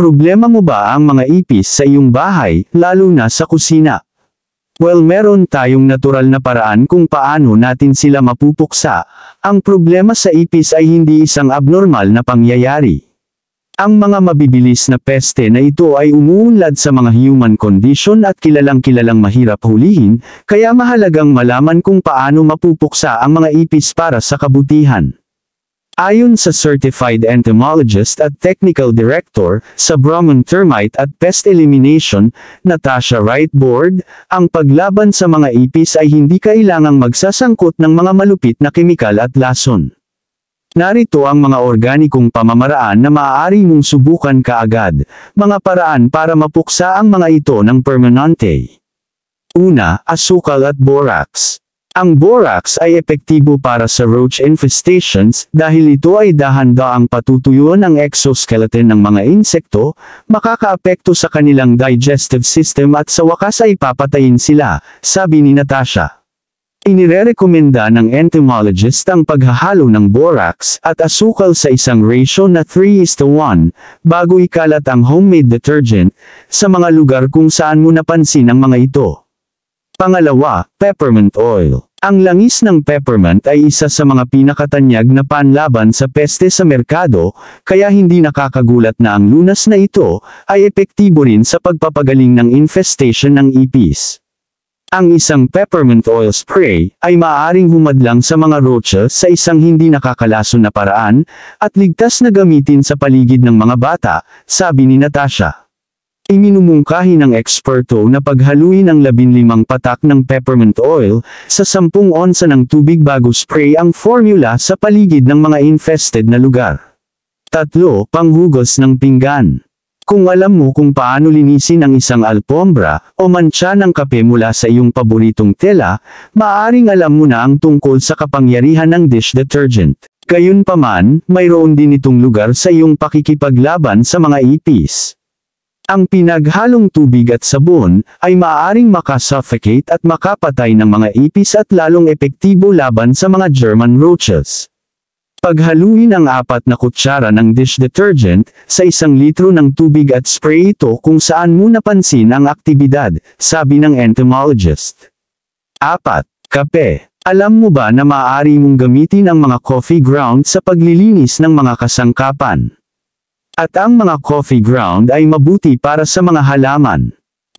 Problema mo ba ang mga ipis sa iyong bahay, lalo na sa kusina? Well meron tayong natural na paraan kung paano natin sila mapupuksa. Ang problema sa ipis ay hindi isang abnormal na pangyayari. Ang mga mabibilis na peste na ito ay umuunlad sa mga human condition at kilalang-kilalang mahirap hulihin, kaya mahalagang malaman kung paano mapupuksa ang mga ipis para sa kabutihan. Ayon sa certified entomologist at technical director sa Brahman Termite at Pest Elimination, Natasha Wrightboard, ang paglaban sa mga ipis ay hindi kailangang magsasangkot ng mga malupit na kemikal at lason. Narito ang mga organikong pamamaraan na maaari mong subukan kaagad, mga paraan para mapuksa ang mga ito ng permanente. Una, asukal at borax. Ang borax ay epektibo para sa roach infestations dahil ito ay dahan-daang patutuyo ng exoskeleton ng mga insekto, makakaapekto sa kanilang digestive system at sa wakas ay papatayin sila, sabi ni Natasha. Inirerekomenda ng entomologist ang paghahalo ng borax at asukal sa isang ratio na 3 is to 1 bago ikalat ang homemade detergent sa mga lugar kung saan mo napansin ang mga ito. Pangalawa, peppermint oil. Ang langis ng peppermint ay isa sa mga pinakatanyag na panlaban sa peste sa merkado, kaya hindi nakakagulat na ang lunas na ito ay epektibo rin sa pagpapagaling ng infestation ng ipis. Ang isang peppermint oil spray ay maaaring humadlang sa mga roaches sa isang hindi nakakalaso na paraan at ligtas na gamitin sa paligid ng mga bata, sabi ni Natasha. Iminumungkahi ng eksperto na paghaluin ang 15 patak ng peppermint oil sa 10 onsa ng tubig bago spray ang formula sa paligid ng mga infested na lugar. Tatlo, panghugas ng pinggan. Kung alam mo kung paano linisin ang isang alpombra o mancha ng kape mula sa iyong paboritong tela, maaring alam mo na ang tungkol sa kapangyarihan ng dish detergent. Gayunpaman, mayroon din itong lugar sa iyong pakikipaglaban sa mga ipis. Ang pinaghalong tubig at sabon ay maaaring makasuffocate at makapatay ng mga ipis at lalong epektibo laban sa mga German roaches. Paghaluin ang apat na kutsara ng dish detergent sa isang litro ng tubig at spray ito kung saan mo napansin ang aktibidad, sabi ng entomologist. 4. Kape Alam mo ba na maaari mong gamitin ang mga coffee ground sa paglilinis ng mga kasangkapan? At ang mga coffee ground ay mabuti para sa mga halaman.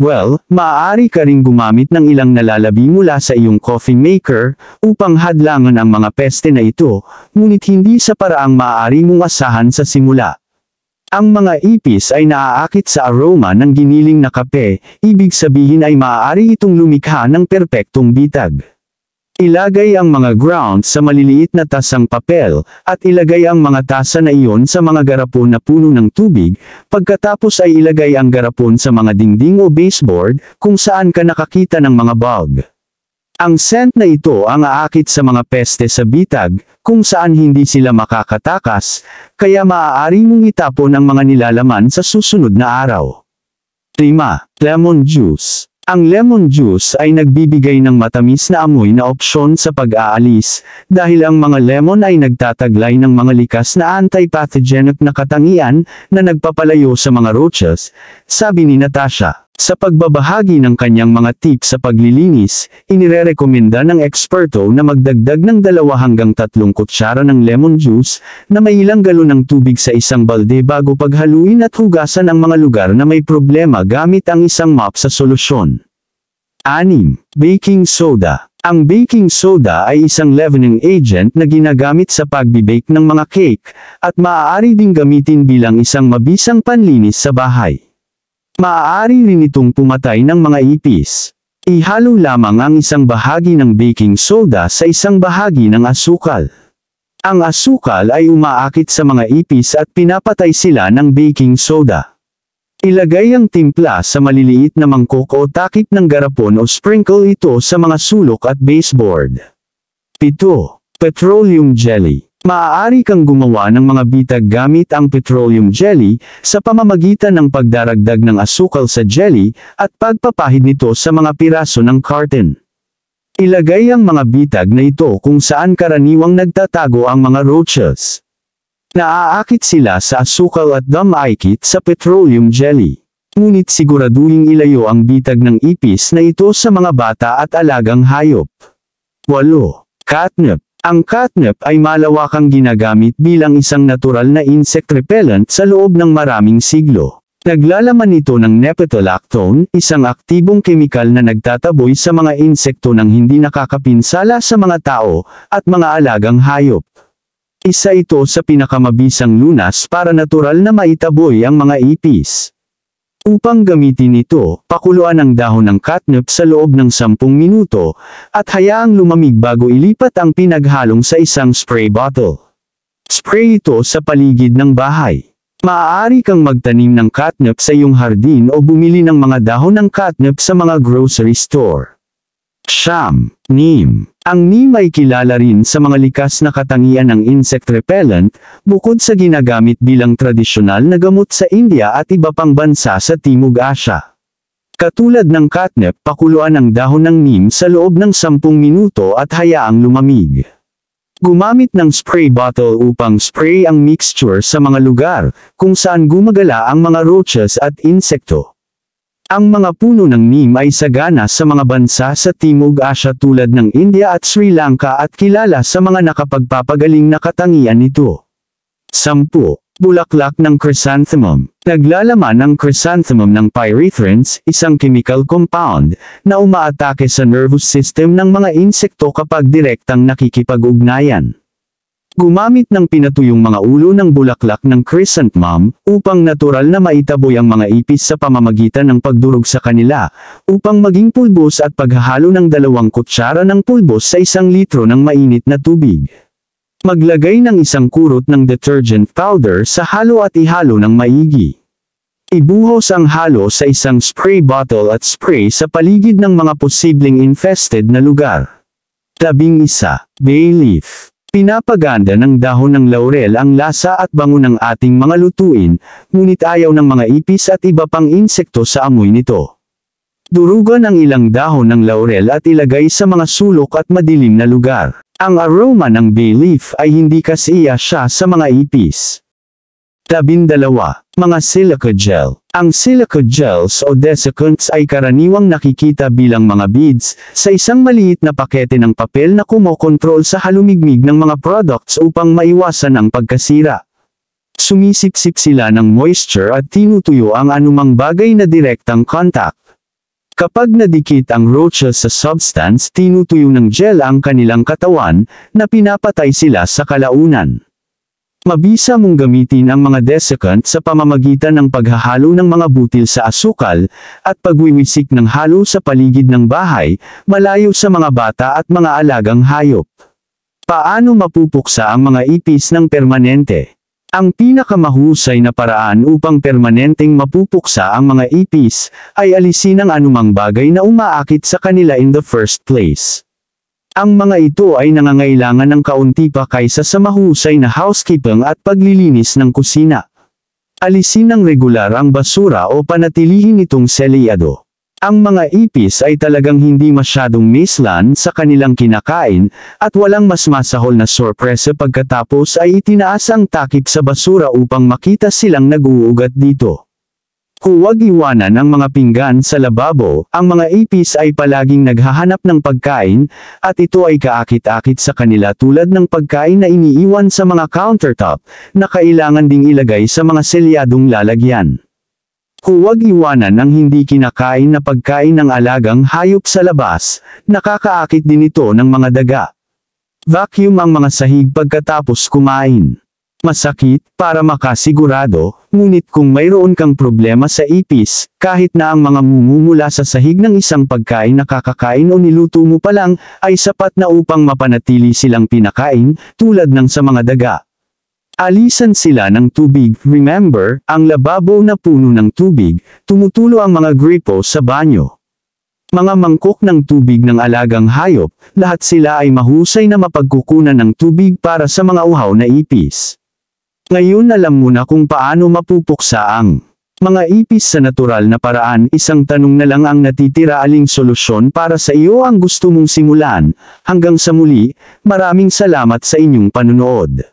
Well, maaari ka ring gumamit ng ilang nalalabi mula sa iyong coffee maker upang hadlangan ang mga peste na ito, ngunit hindi sa paraang maaari mong asahan sa simula. Ang mga ipis ay naaakit sa aroma ng giniling na kape, ibig sabihin ay maaari itong lumikha ng perpektong bitag. Ilagay ang mga ground sa maliliit na tasang papel, at ilagay ang mga tasa na iyon sa mga garapon na puno ng tubig, pagkatapos ay ilagay ang garapon sa mga dingding o baseboard, kung saan ka nakakita ng mga bug. Ang scent na ito ang aakit sa mga peste sa bitag, kung saan hindi sila makakatakas, kaya maaari mong itapon ang mga nilalaman sa susunod na araw. 5. Lemon Juice ang lemon juice ay nagbibigay ng matamis na amoy na opsyon sa pag-aalis, dahil ang mga lemon ay nagtataglay ng mga likas na anti-pathogenic na katangian na nagpapalayo sa mga roaches, sabi ni Natasha. Sa pagbabahagi ng kanyang mga tips sa paglilinis, inirerekomenda ng eksperto na magdagdag ng dalawa hanggang tatlong kutsara ng lemon juice na may ilang galon ng tubig sa isang balde bago paghaluin at hugasan ang mga lugar na may problema gamit ang isang mop sa solusyon. 6. Baking Soda Ang baking soda ay isang leavening agent na ginagamit sa pagbibake ng mga cake, at maaari ding gamitin bilang isang mabisang panlinis sa bahay. Maaari rin itong pumatay ng mga ipis. Ihalo lamang ang isang bahagi ng baking soda sa isang bahagi ng asukal. Ang asukal ay umaakit sa mga ipis at pinapatay sila ng baking soda. Ilagay ang timpla sa maliliit na mangkok o takip ng garapon o sprinkle ito sa mga sulok at baseboard. 7. Petroleum Jelly Maaari kang gumawa ng mga bitag gamit ang petroleum jelly sa pamamagitan ng pagdaragdag ng asukal sa jelly at pagpapahid nito sa mga piraso ng carton. Ilagay ang mga bitag na ito kung saan karaniwang nagtatago ang mga roaches. Naaakit sila sa asukal at damaikit sa petroleum jelly. Ngunit siguraduhin ilayo ang bitag ng ipis na ito sa mga bata at alagang hayop. 8. Catnip ang catnip ay malawakang ginagamit bilang isang natural na insect repellent sa loob ng maraming siglo. Naglalaman ito ng nepetolactone, isang aktibong kemikal na nagtataboy sa mga insekto nang hindi nakakapinsala sa mga tao, at mga alagang hayop. Isa ito sa pinakamabisang lunas para natural na maitaboy ang mga ipis. Upang gamitin ito, pakuluan ang dahon ng catnip sa loob ng 10 minuto, at hayaang lumamig bago ilipat ang pinaghalong sa isang spray bottle. Spray ito sa paligid ng bahay. Maaari kang magtanim ng catnip sa iyong hardin o bumili ng mga dahon ng catnip sa mga grocery store. Sham, neem. Ang neem ay kilala rin sa mga likas na katangian ng insect repellent, bukod sa ginagamit bilang tradisyonal na gamot sa India at iba pang bansa sa Timog Asya. Katulad ng catnip, pakuluan ang dahon ng neem sa loob ng 10 minuto at hayaang lumamig. Gumamit ng spray bottle upang spray ang mixture sa mga lugar kung saan gumagala ang mga roaches at insekto. Ang mga puno ng neem ay sagana sa mga bansa sa Timog Asya tulad ng India at Sri Lanka at kilala sa mga nakapagpapagaling na katangian nito. 10. Bulaklak ng Chrysanthemum Naglalaman ng chrysanthemum ng pyrethrins, isang chemical compound, na umaatake sa nervous system ng mga insekto kapag direktang nakikipag-ugnayan. Gumamit ng pinatuyong mga ulo ng bulaklak ng crescent mom upang natural na maitaboy ang mga ipis sa pamamagitan ng pagdurog sa kanila upang maging pulbos at paghahalo ng dalawang kutsara ng pulbos sa isang litro ng mainit na tubig. Maglagay ng isang kurot ng detergent powder sa halo at ihalo ng maigi. Ibuhos ang halo sa isang spray bottle at spray sa paligid ng mga posibleng infested na lugar. Tabing isa, bay leaf. Pinapaganda ng dahon ng laurel ang lasa at bango ng ating mga lutuin, ngunit ayaw ng mga ipis at iba pang insekto sa amoy nito. Durugan ang ilang dahon ng laurel at ilagay sa mga sulok at madilim na lugar. Ang aroma ng bay leaf ay hindi kasiya siya sa mga ipis. Labindalawa. Mga silica gel. Ang silica gels o desiccants ay karaniwang nakikita bilang mga beads sa isang maliit na pakete ng papel na kumokontrol sa halumigmig ng mga products upang maiwasan ang pagkasira. Sumisipsip sila ng moisture at tinutuyo ang anumang bagay na direktang contact. Kapag nadikit ang roaches sa substance, tinutuyo ng gel ang kanilang katawan, na pinapatay sila sa kalaunan. Mabisa mong gamitin ang mga desiccant sa pamamagitan ng paghahalo ng mga butil sa asukal, at pagwiwisik ng halo sa paligid ng bahay, malayo sa mga bata at mga alagang hayop. Paano mapupuksa ang mga ipis ng permanente? Ang pinakamahusay na paraan upang permanenteng mapupuksa ang mga ipis, ay alisin ang anumang bagay na umaakit sa kanila in the first place. Ang mga ito ay nangangailangan ng kaunti pa kaysa sa mahusay na housekeeping at paglilinis ng kusina. Alisin ng regular ang basura o panatilihin itong selyado. Ang mga ipis ay talagang hindi masyadong mislan sa kanilang kinakain, at walang mas masahol na sorpresa pagkatapos ay itinaas ang takip sa basura upang makita silang naguugat dito. Huwag iwanan ang mga pinggan sa lababo, ang mga apis ay palaging naghahanap ng pagkain, at ito ay kaakit-akit sa kanila tulad ng pagkain na iniiwan sa mga countertop, na kailangan ding ilagay sa mga selyadong lalagyan. Huwag iwanan ang hindi kinakain na pagkain ng alagang hayop sa labas, nakakaakit din ito ng mga daga. Vacuum ang mga sahig pagkatapos kumain masakit, para makasigurado, ngunit kung mayroon kang problema sa ipis, kahit na ang mga mumumula sa sahig ng isang pagkain na kakakain o niluto mo pa lang, ay sapat na upang mapanatili silang pinakain, tulad ng sa mga daga. Alisan sila ng tubig, remember, ang lababo na puno ng tubig, tumutulo ang mga gripo sa banyo. Mga mangkok ng tubig ng alagang hayop, lahat sila ay mahusay na mapagkukunan ng tubig para sa mga uhaw na ipis. Ngayon alam mo na kung paano mapupuksa ang mga ipis sa natural na paraan isang tanong na lang ang natitira aling solusyon para sa iyo ang gusto mong simulan. Hanggang sa muli, maraming salamat sa inyong panunood.